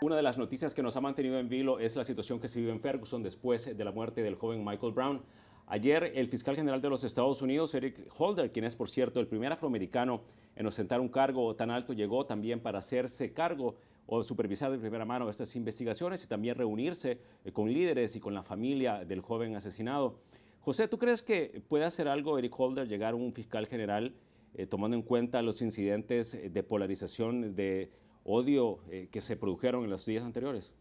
Una de las noticias que nos ha mantenido en vilo es la situación que se vive en Ferguson después de la muerte del joven Michael Brown. Ayer, el fiscal general de los Estados Unidos, Eric Holder, quien es, por cierto, el primer afroamericano en ostentar un cargo tan alto, llegó también para hacerse cargo o supervisar de primera mano estas investigaciones y también reunirse eh, con líderes y con la familia del joven asesinado. José, ¿tú crees que puede hacer algo Eric Holder, llegar a un fiscal general eh, tomando en cuenta los incidentes eh, de polarización, de odio eh, que se produjeron en los días anteriores?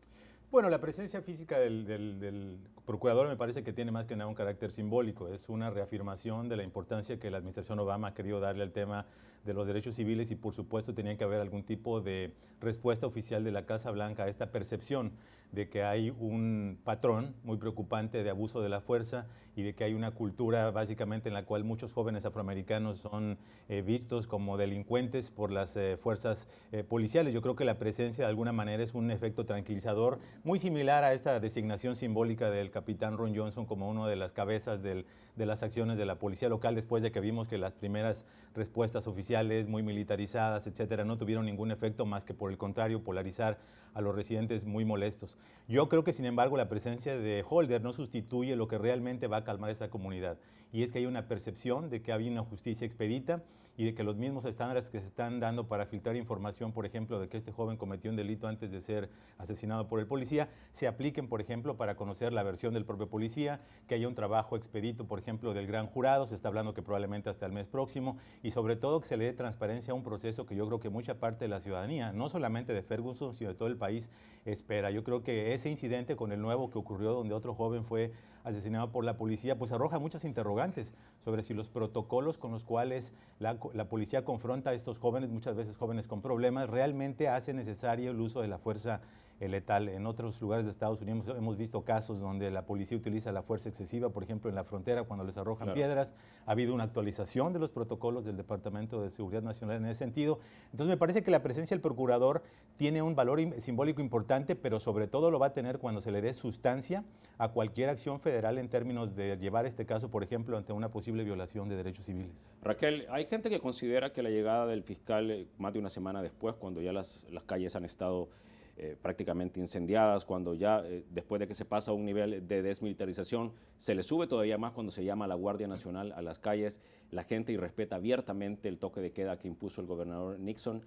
Bueno, la presencia física del, del, procurador me parece que tiene más que nada un carácter simbólico. Es una reafirmación de la importancia que la administración Obama ha querido darle al tema de los derechos civiles y por supuesto tenía que haber algún tipo de respuesta oficial de la Casa Blanca a esta percepción de que hay un patrón muy preocupante de abuso de la fuerza y de que hay una cultura básicamente en la cual muchos jóvenes afroamericanos son eh, vistos como delincuentes por las eh, fuerzas eh, policiales. Yo creo que la presencia de alguna manera es un efecto tranquilizador muy similar a esta designación simbólica del capitán Ron Johnson como uno de las cabezas de las acciones de la policía local después de que vimos que las primeras respuestas oficiales muy militarizadas, etcétera, no tuvieron ningún efecto más que por el contrario polarizar a los residentes muy molestos. Yo creo que sin embargo la presencia de Holder no sustituye lo que realmente va a calmar esta comunidad y es que hay una percepción de que había una justicia expedita y de que los mismos estándares que se están dando para filtrar información, por ejemplo, de que este joven cometió un delito antes de ser asesinado por el policía, se apliquen, por ejemplo, para conocer la versión del propio policía, que haya un trabajo expedito, por ejemplo, del gran jurado, se está hablando que probablemente hasta el mes próximo, y sobre todo que se le dé transparencia a un proceso que yo creo que mucha parte de la ciudadanía, no solamente de Ferguson, sino de todo el país, espera. Yo creo que ese incidente con el nuevo que ocurrió, donde otro joven fue asesinado por la policía, pues arroja muchas interrogantes sobre si los protocolos con los cuales la la policía confronta a estos jóvenes, muchas veces jóvenes con problemas, realmente hace necesario el uso de la fuerza eh, letal. En otros lugares de Estados Unidos hemos visto casos donde la policía utiliza la fuerza excesiva, por ejemplo, en la frontera cuando les arrojan piedras. Ha habido una actualización de los protocolos del Departamento de Seguridad Nacional en ese sentido. Entonces, me parece que la presencia del procurador tiene un valor simbólico importante, pero sobre todo lo va a tener cuando se le dé sustancia a cualquier acción federal en términos de llevar este caso, por ejemplo, ante una posible violación de derechos civiles. Raquel, hay gente que considera que la llegada del fiscal eh, más de una semana después, cuando ya las, las calles han estado eh, prácticamente incendiadas, cuando ya eh, después de que se pasa a un nivel de desmilitarización, se le sube todavía más cuando se llama a la Guardia Nacional a las calles, la gente irrespeta abiertamente el toque de queda que impuso el gobernador Nixon.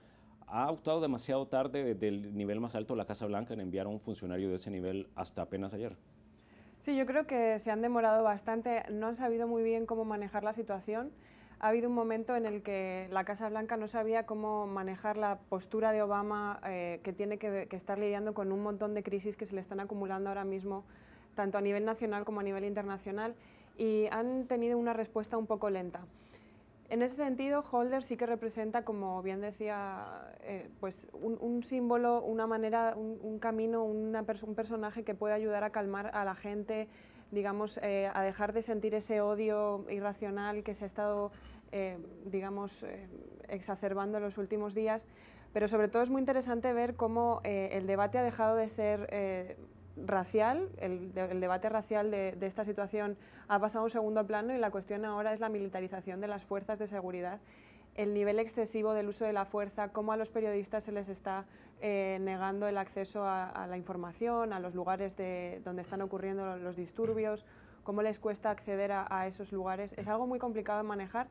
Ha optado demasiado tarde desde el nivel más alto la Casa Blanca en enviar a un funcionario de ese nivel hasta apenas ayer. Sí, yo creo que se han demorado bastante, no han sabido muy bien cómo manejar la situación ha habido un momento en el que la Casa Blanca no sabía cómo manejar la postura de Obama, eh, que tiene que, estar lidiando con un montón de crisis que se le están acumulando ahora mismo, tanto a nivel nacional como a nivel internacional, y han tenido una respuesta un poco lenta. En ese sentido, Holder sí que representa, como bien decía, eh, pues un, símbolo, una manera, un, camino, un personaje que puede ayudar a calmar a la gente, digamos, eh, a dejar de sentir ese odio irracional que se ha estado, eh, digamos, eh, exacerbando en los últimos días. Pero sobre todo es muy interesante ver cómo el debate ha dejado de ser racial, el, debate racial de, esta situación ha pasado a un segundo plano y la cuestión ahora es la militarización de las fuerzas de seguridad el nivel excesivo del uso de la fuerza, cómo a los periodistas se les está eh, negando el acceso a, la información, a los lugares de, donde están ocurriendo los disturbios, cómo les cuesta acceder a, esos lugares. Es algo muy complicado de manejar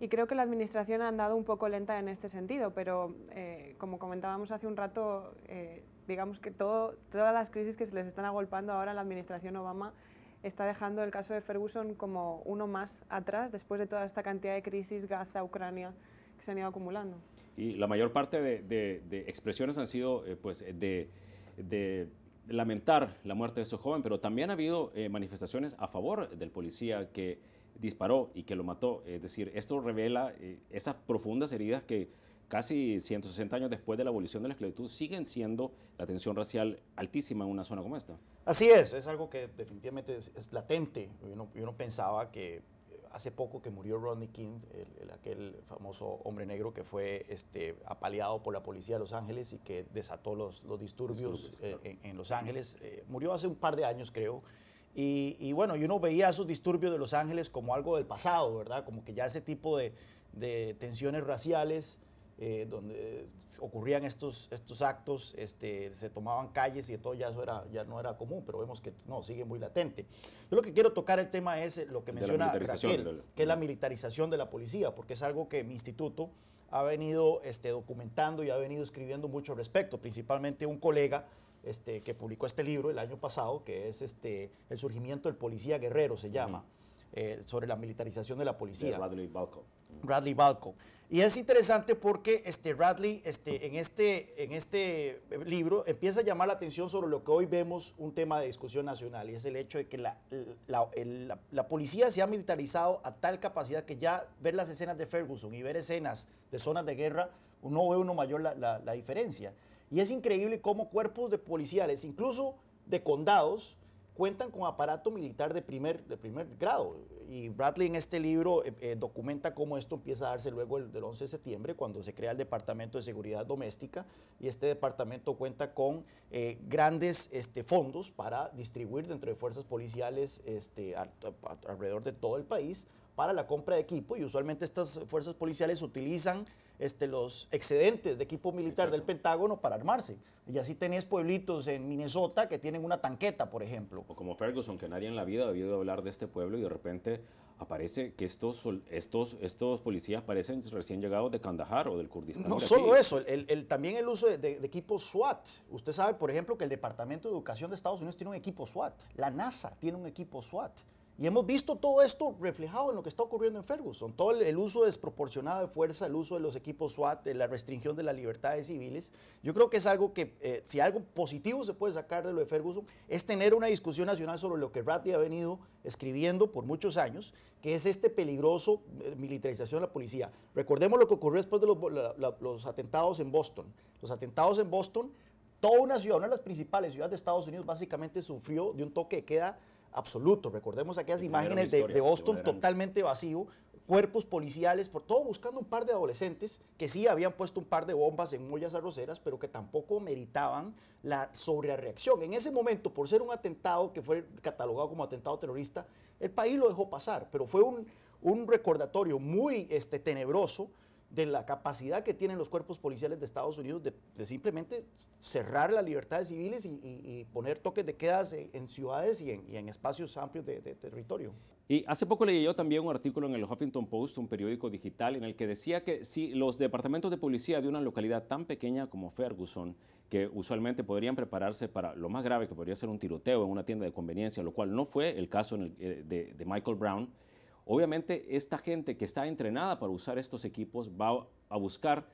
y creo que la Administración ha andado un poco lenta en este sentido, pero eh, como comentábamos hace un rato, eh, digamos que todas las crisis que se les están agolpando ahora a la Administración Obama está dejando el caso de Ferguson como uno más atrás después de toda esta cantidad de crisis, Gaza, Ucrania, que se han ido acumulando. Y la mayor parte de, expresiones han sido eh, pues, de, lamentar la muerte de estos joven, pero también ha habido eh, manifestaciones a favor del policía que disparó y que lo mató. Es decir, esto revela eh, esas profundas heridas que casi 160 años después de la abolición de la esclavitud, siguen siendo la tensión racial altísima en una zona como esta. Así es, es algo que definitivamente es, latente. Yo no, pensaba que eh, hace poco que murió Rodney King, aquel famoso hombre negro que fue este, apaleado por la policía de Los Ángeles y que desató los, disturbios, eh, en, Los Ángeles, eh, murió hace un par de años creo. Y, bueno, yo no veía esos disturbios de Los Ángeles como algo del pasado, ¿verdad? Como que ya ese tipo de, de tensiones raciales eh, donde ocurrían estos, estos actos, este, se tomaban calles y todo, ya eso era, ya no era común, pero vemos que no, sigue muy latente. Yo lo que quiero tocar el tema es eh, lo que menciona Raquel, que es la militarización de la policía, porque es algo que mi instituto ha venido este, documentando y ha venido escribiendo mucho al respecto, principalmente un colega este, que publicó este libro el año pasado, que es este, El surgimiento del policía guerrero, se llama. Eh, sobre la militarización de la policía. De Radley Balco. Radley Balco. Y es interesante porque este Radley este, en, este, en este libro empieza a llamar la atención sobre lo que hoy vemos un tema de discusión nacional y es el hecho de que la, la, policía se ha militarizado a tal capacidad que ya ver las escenas de Ferguson y ver escenas de zonas de guerra, uno ve uno mayor la diferencia. Y es increíble cómo cuerpos de policiales, incluso de condados, cuentan con aparato militar de primer, de primer grado. Y Bradley en este libro eh, eh, documenta cómo esto empieza a darse luego el, del 11 de septiembre, cuando se crea el Departamento de Seguridad Doméstica, y este departamento cuenta con eh, grandes este, fondos para distribuir dentro de fuerzas policiales este, alrededor de todo el país para la compra de equipo, y usualmente estas fuerzas policiales utilizan este, los excedentes de equipo militar del Pentágono para armarse. Y así tenés pueblitos en Minnesota que tienen una tanqueta, por ejemplo. O como Ferguson, que nadie en la vida ha oído hablar de este pueblo y de repente aparece que estos, estos, estos policías parecen recién llegados de Kandahar o del Kurdistán. No solo eso, el, también el uso de, de, de, equipos SWAT. Usted sabe, por ejemplo, que el Departamento de Educación de Estados Unidos tiene un equipo SWAT. La NASA tiene un equipo SWAT. Y hemos visto todo esto reflejado en lo que está ocurriendo en Ferguson. Todo el, uso desproporcionado de fuerza, el uso de los equipos SWAT, la restricción de las libertades civiles. Yo creo que es algo que, eh, si algo positivo se puede sacar de lo de Ferguson, es tener una discusión nacional sobre lo que Ratti ha venido escribiendo por muchos años, que es este peligroso eh, militarización de la policía. Recordemos lo que ocurrió después de los, los atentados en Boston. Los atentados en Boston, toda una ciudad, una de las principales ciudades de Estados Unidos, básicamente sufrió de un toque de queda absoluto. Recordemos aquellas imágenes de, Boston totalmente vacío, cuerpos policiales, por todo buscando un par de adolescentes que sí habían puesto un par de bombas en mollas arroceras, pero que tampoco meritaban la sobrereacción. En ese momento, por ser un atentado que fue catalogado como atentado terrorista, el país lo dejó pasar, pero fue un, un recordatorio muy este, tenebroso de la capacidad que tienen los cuerpos policiales de Estados Unidos de, simplemente cerrar las libertades civiles y, poner toques de quedas en, ciudades y en, espacios amplios de, territorio. Y hace poco leí yo también un artículo en el Huffington Post, un periódico digital, en el que decía que si los departamentos de policía de una localidad tan pequeña como Ferguson, que usualmente podrían prepararse para lo más grave, que podría ser un tiroteo en una tienda de conveniencia, lo cual no fue el caso eh, de Michael Brown, Obviamente esta gente que está entrenada para usar estos equipos va a buscar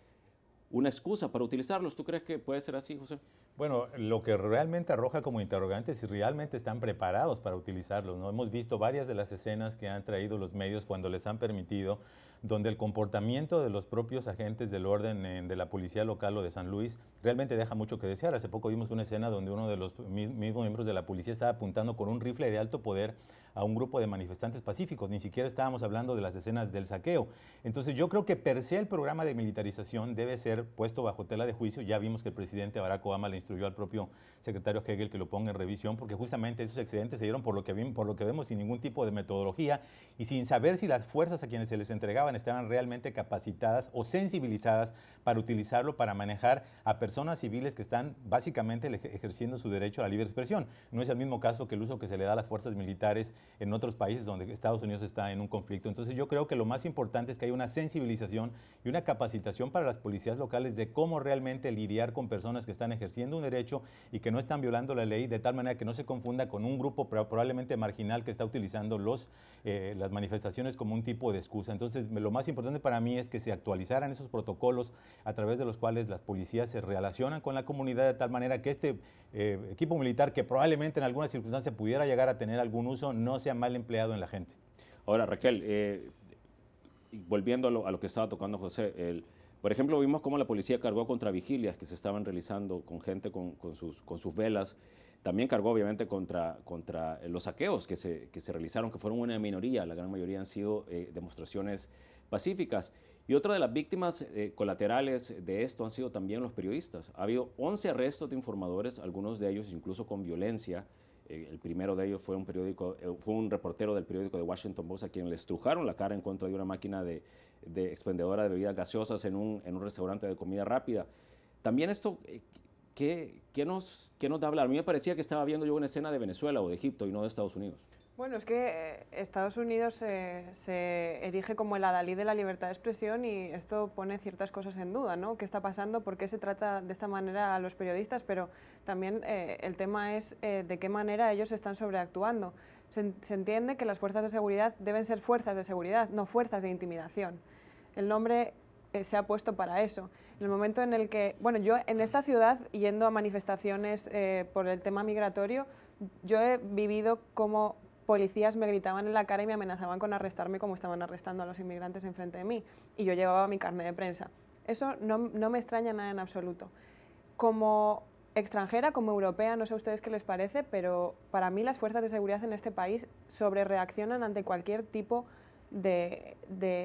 una excusa para utilizarlos. ¿Tú crees que puede ser así, José? Bueno, lo que realmente arroja como interrogante es si realmente están preparados para utilizarlos. ¿no? Hemos visto varias de las escenas que han traído los medios cuando les han permitido donde el comportamiento de los propios agentes del orden de la policía local o de San Luis realmente deja mucho que desear. Hace poco vimos una escena donde uno de los mismos miembros de la policía estaba apuntando con un rifle de alto poder a un grupo de manifestantes pacíficos. Ni siquiera estábamos hablando de las escenas del saqueo. Entonces yo creo que per se el programa de militarización debe ser puesto bajo tela de juicio. Ya vimos que el presidente Barack Obama le instruyó al propio secretario Hegel que lo ponga en revisión porque justamente esos excedentes se dieron por lo que, por lo que vemos sin ningún tipo de metodología y sin saber si las fuerzas a quienes se les entregaban estaban realmente capacitadas o sensibilizadas para utilizarlo para manejar a personas civiles que están básicamente ejerciendo su derecho a la libre expresión. No es el mismo caso que el uso que se le da a las fuerzas militares en otros países donde Estados Unidos está en un conflicto. Entonces yo creo que lo más importante es que hay una sensibilización y una capacitación para las policías locales de cómo realmente lidiar con personas que están ejerciendo un derecho y que no están violando la ley, de tal manera que no se confunda con un grupo probablemente marginal que está utilizando los, eh, las manifestaciones como un tipo de excusa. Entonces me lo más importante para mí es que se actualizaran esos protocolos a través de los cuales las policías se relacionan con la comunidad de tal manera que este eh, equipo militar, que probablemente en alguna circunstancia pudiera llegar a tener algún uso, no sea mal empleado en la gente. Ahora, Raquel, eh, volviendo a lo, que estaba tocando José, por ejemplo, vimos cómo la policía cargó contra vigilias que se estaban realizando con gente con sus velas. También cargó obviamente contra, contra eh, los saqueos que se, que se realizaron, que fueron una minoría, la gran mayoría han sido eh, demostraciones pacíficas. Y otra de las víctimas eh, colaterales de esto han sido también los periodistas. Ha habido 11 arrestos de informadores, algunos de ellos incluso con violencia. el primero de ellos fue un, periódico, fue un reportero del periódico de Washington Post a quien le estrujaron la cara en contra de una máquina de, de expendedora de bebidas gaseosas en un, en un restaurante de comida rápida. También esto ¿Qué, nos, ¿qué, da a hablar? A mí me parecía que estaba viendo yo una escena de Venezuela o de Egipto y no de Estados Unidos. Bueno, es que eh, Estados Unidos se erige como el adalí de la libertad de expresión y esto pone ciertas cosas en duda, ¿no? ¿Qué está pasando? ¿Por qué se trata de esta manera a los periodistas? Pero también eh, el tema es eh, de qué manera ellos están sobreactuando. se entiende que las fuerzas de seguridad deben ser fuerzas de seguridad, no fuerzas de intimidación. El nombre se ha puesto para eso. En el momento en el que, bueno, yo en esta ciudad, yendo a manifestaciones eh, por el tema migratorio, yo he vivido como policías me gritaban en la cara y me amenazaban con arrestarme como estaban arrestando a los inmigrantes enfrente de mí. Y yo llevaba mi carne de prensa. Eso no, no me extraña nada en absoluto. Como extranjera, como europea, no sé a ustedes qué les parece, pero para mí las fuerzas de seguridad en este país sobrereaccionan ante cualquier tipo de de,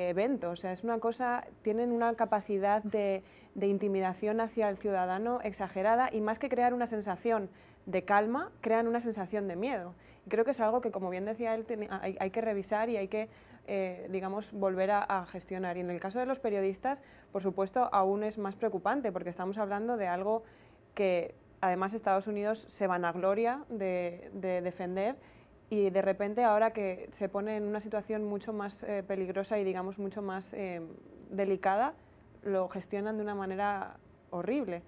eventos. O sea, es una cosa, tienen una capacidad de, intimidación hacia el ciudadano exagerada y más que crear una sensación de calma, crean una sensación de miedo. Y creo que es algo que, como bien decía él, hay, que revisar y hay que, eh, digamos, volver a, gestionar. Y en el caso de los periodistas, por supuesto, aún es más preocupante porque estamos hablando de algo que, además, Estados Unidos se vanagloria de, de defender y de repente ahora que se pone en una situación mucho más eh, peligrosa y digamos mucho más eh, delicada, lo gestionan de una manera horrible.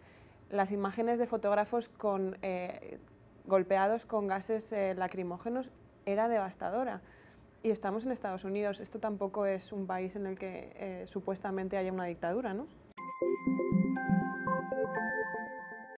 Las imágenes de fotógrafos eh, golpeados con gases lacrimógenos era devastadora. Y estamos en Estados Unidos, esto tampoco es un país en el que supuestamente haya una dictadura, ¿no?